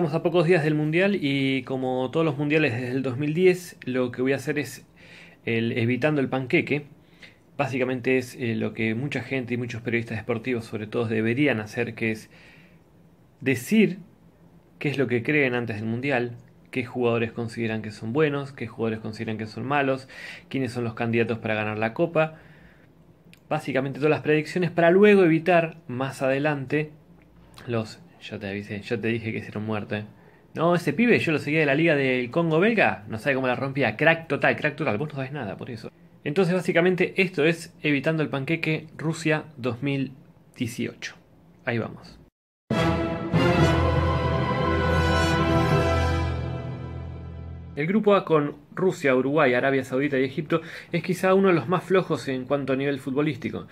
estamos a pocos días del Mundial y como todos los Mundiales desde el 2010, lo que voy a hacer es evitando el panqueque. Básicamente es eh, lo que mucha gente y muchos periodistas deportivos sobre todo deberían hacer, que es decir qué es lo que creen antes del Mundial, qué jugadores consideran que son buenos, qué jugadores consideran que son malos, quiénes son los candidatos para ganar la copa. Básicamente todas las predicciones para luego evitar más adelante los yo te avisé, yo te dije que ese era un muerto, eh. No, ese pibe, yo lo seguía de la liga del Congo belga, no sabe cómo la rompía, crack total, crack total, vos no sabés nada por eso. Entonces básicamente esto es Evitando el Panqueque Rusia 2018. Ahí vamos. El grupo A con Rusia, Uruguay, Arabia Saudita y Egipto es quizá uno de los más flojos en cuanto a nivel futbolístico.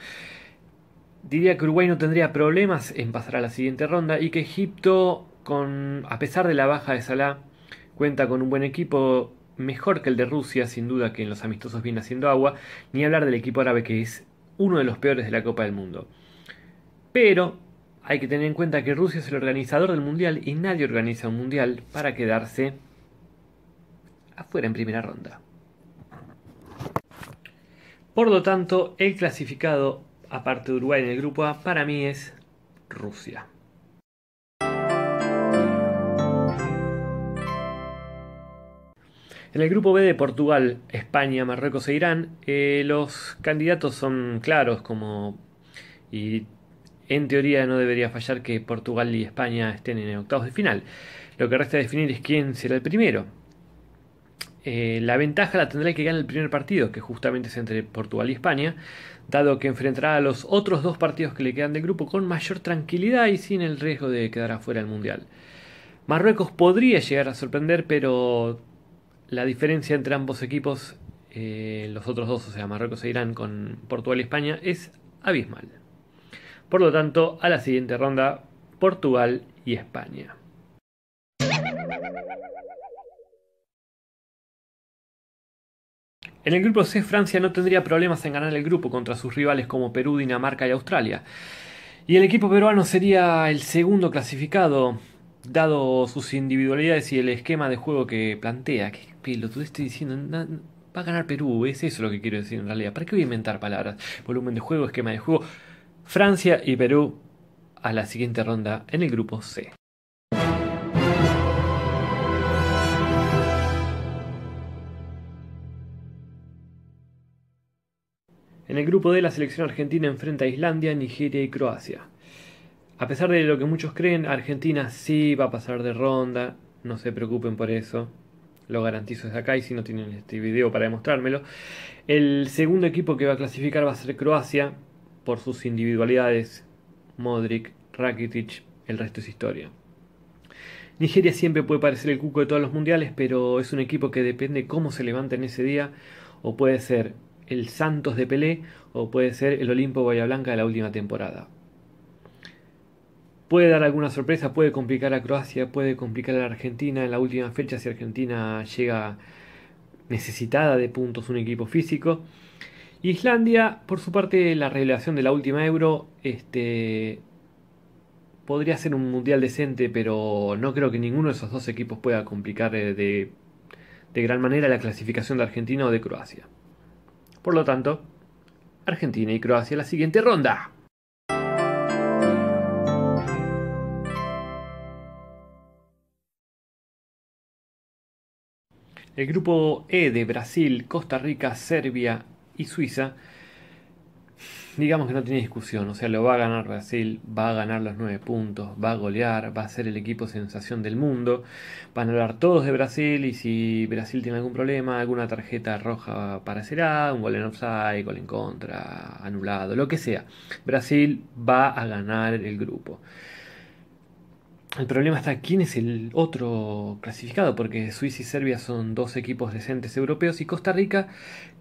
Diría que Uruguay no tendría problemas en pasar a la siguiente ronda y que Egipto, a pesar de la baja de Salah, cuenta con un buen equipo mejor que el de Rusia, sin duda que en los amistosos viene haciendo agua, ni hablar del equipo árabe que es uno de los peores de la Copa del Mundo. Pero hay que tener en cuenta que Rusia es el organizador del Mundial y nadie organiza un Mundial para quedarse afuera en primera ronda. Por lo tanto, el clasificado aparte de Uruguay en el grupo A, para mí es Rusia. En el grupo B de Portugal, España, Marruecos e Irán, eh, los candidatos son claros como y en teoría no debería fallar que Portugal y España estén en octavos de final. Lo que resta definir es quién será el primero. Eh, la ventaja la tendrá el que gane el primer partido, que justamente es entre Portugal y España, dado que enfrentará a los otros dos partidos que le quedan del grupo con mayor tranquilidad y sin el riesgo de quedar afuera del Mundial. Marruecos podría llegar a sorprender, pero la diferencia entre ambos equipos, eh, los otros dos, o sea, Marruecos e Irán con Portugal y España, es abismal. Por lo tanto, a la siguiente ronda, Portugal y España. En el grupo C, Francia no tendría problemas en ganar el grupo contra sus rivales como Perú, Dinamarca y Australia. Y el equipo peruano sería el segundo clasificado, dado sus individualidades y el esquema de juego que plantea. Qué tú estás diciendo. va a ganar Perú, es eso lo que quiero decir en realidad. ¿Para qué voy a inventar palabras? Volumen de juego, esquema de juego. Francia y Perú a la siguiente ronda en el grupo C. En el grupo D la selección argentina enfrenta a Islandia, Nigeria y Croacia. A pesar de lo que muchos creen, Argentina sí va a pasar de ronda, no se preocupen por eso, lo garantizo desde acá y si no tienen este video para demostrármelo. El segundo equipo que va a clasificar va a ser Croacia por sus individualidades, Modric, Rakitic, el resto es historia. Nigeria siempre puede parecer el cuco de todos los mundiales, pero es un equipo que depende cómo se levanta en ese día o puede ser el Santos de Pelé o puede ser el Olimpo Bahía Blanca de la última temporada. Puede dar alguna sorpresa, puede complicar a Croacia, puede complicar a Argentina en la última fecha si Argentina llega necesitada de puntos un equipo físico. Islandia, por su parte, la revelación de la última Euro, este, podría ser un mundial decente, pero no creo que ninguno de esos dos equipos pueda complicar de gran manera la clasificación de Argentina o de Croacia. Por lo tanto, Argentina y Croacia la siguiente ronda. El grupo E de Brasil, Costa Rica, Serbia y Suiza digamos que no tiene discusión, o sea, lo va a ganar Brasil, va a ganar los nueve puntos, va a golear, va a ser el equipo sensación del mundo, van a hablar todos de Brasil y si Brasil tiene algún problema, alguna tarjeta roja aparecerá, un gol en offside, gol en contra, anulado, lo que sea. Brasil va a ganar el grupo. El problema está quién es el otro clasificado, porque Suiza y Serbia son dos equipos decentes europeos y Costa Rica,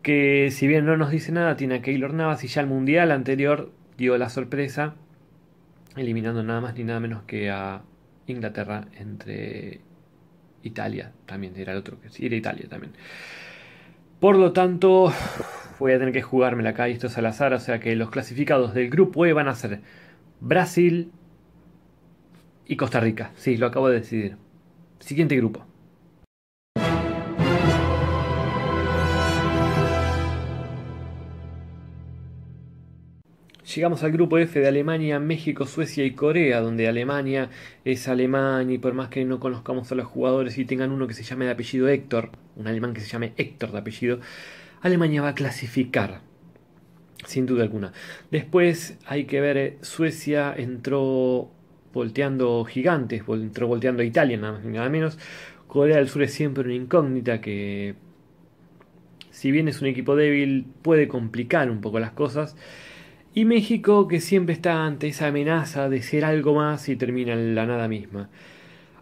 que si bien no nos dice nada, tiene a Keylor Navas y ya el Mundial anterior dio la sorpresa, eliminando nada más ni nada menos que a Inglaterra entre Italia, también era el otro, que sí, era Italia también. Por lo tanto, voy a tener que jugármela acá y esto es al azar, o sea que los clasificados del grupo E van a ser Brasil, y Costa Rica, sí, lo acabo de decidir. Siguiente grupo. Llegamos al grupo F de Alemania, México, Suecia y Corea, donde Alemania es alemán y por más que no conozcamos a los jugadores y tengan uno que se llame de apellido Héctor, un alemán que se llame Héctor de apellido, Alemania va a clasificar, sin duda alguna. Después hay que ver, eh, Suecia entró volteando gigantes, volteando a Italia, nada nada menos. Corea del Sur es siempre una incógnita que, si bien es un equipo débil, puede complicar un poco las cosas. Y México, que siempre está ante esa amenaza de ser algo más y termina en la nada misma.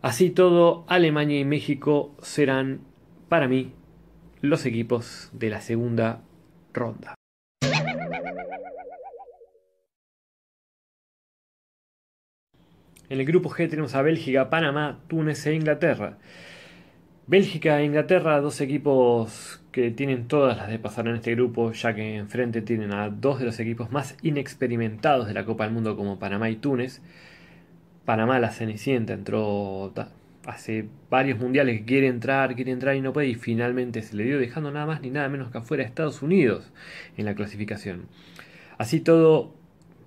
Así todo, Alemania y México serán, para mí, los equipos de la segunda ronda. En el grupo G tenemos a Bélgica, Panamá, Túnez e Inglaterra. Bélgica e Inglaterra, dos equipos que tienen todas las de pasar en este grupo, ya que enfrente tienen a dos de los equipos más inexperimentados de la Copa del Mundo como Panamá y Túnez. Panamá la Cenicienta entró hace varios mundiales quiere entrar, quiere entrar y no puede y finalmente se le dio dejando nada más ni nada menos que afuera a Estados Unidos en la clasificación. Así todo,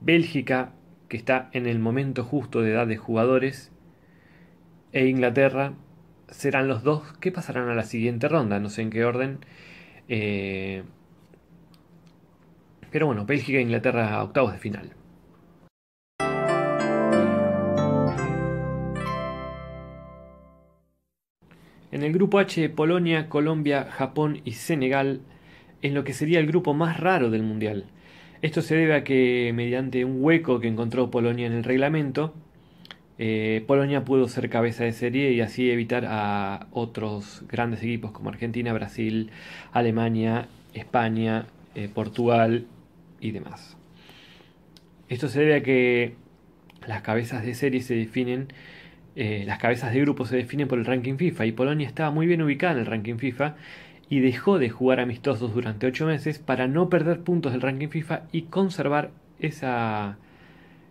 Bélgica que está en el momento justo de edad de jugadores, e Inglaterra serán los dos que pasarán a la siguiente ronda, no sé en qué orden. Eh, pero bueno, Bélgica e Inglaterra a octavos de final. En el grupo H, Polonia, Colombia, Japón y Senegal, en lo que sería el grupo más raro del Mundial. Esto se debe a que mediante un hueco que encontró Polonia en el reglamento, eh, Polonia pudo ser cabeza de serie y así evitar a otros grandes equipos como Argentina, Brasil, Alemania, España, eh, Portugal y demás. Esto se debe a que las cabezas de serie se definen, eh, las cabezas de grupo se definen por el ranking FIFA y Polonia estaba muy bien ubicada en el ranking FIFA y dejó de jugar amistosos durante ocho meses para no perder puntos del ranking FIFA y conservar esa,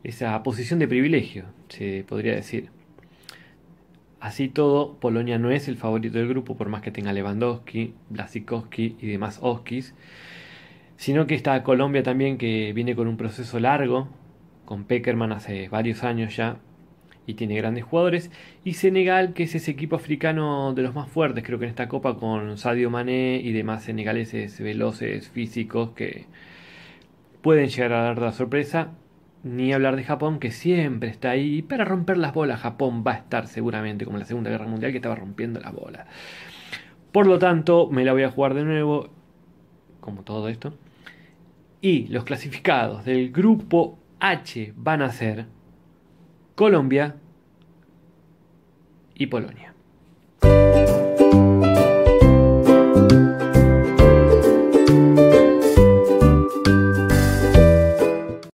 esa posición de privilegio, se podría decir. Así todo, Polonia no es el favorito del grupo, por más que tenga Lewandowski, Blasikowski y demás Oskis, sino que está Colombia también, que viene con un proceso largo, con Peckerman hace varios años ya, y tiene grandes jugadores. Y Senegal, que es ese equipo africano de los más fuertes, creo que en esta copa, con Sadio Mané y demás senegaleses veloces, físicos, que pueden llegar a dar la sorpresa. Ni hablar de Japón, que siempre está ahí. Y para romper las bolas, Japón va a estar seguramente, como en la Segunda Guerra Mundial, que estaba rompiendo las bolas. Por lo tanto, me la voy a jugar de nuevo, como todo esto. Y los clasificados del grupo H van a ser Colombia y Polonia.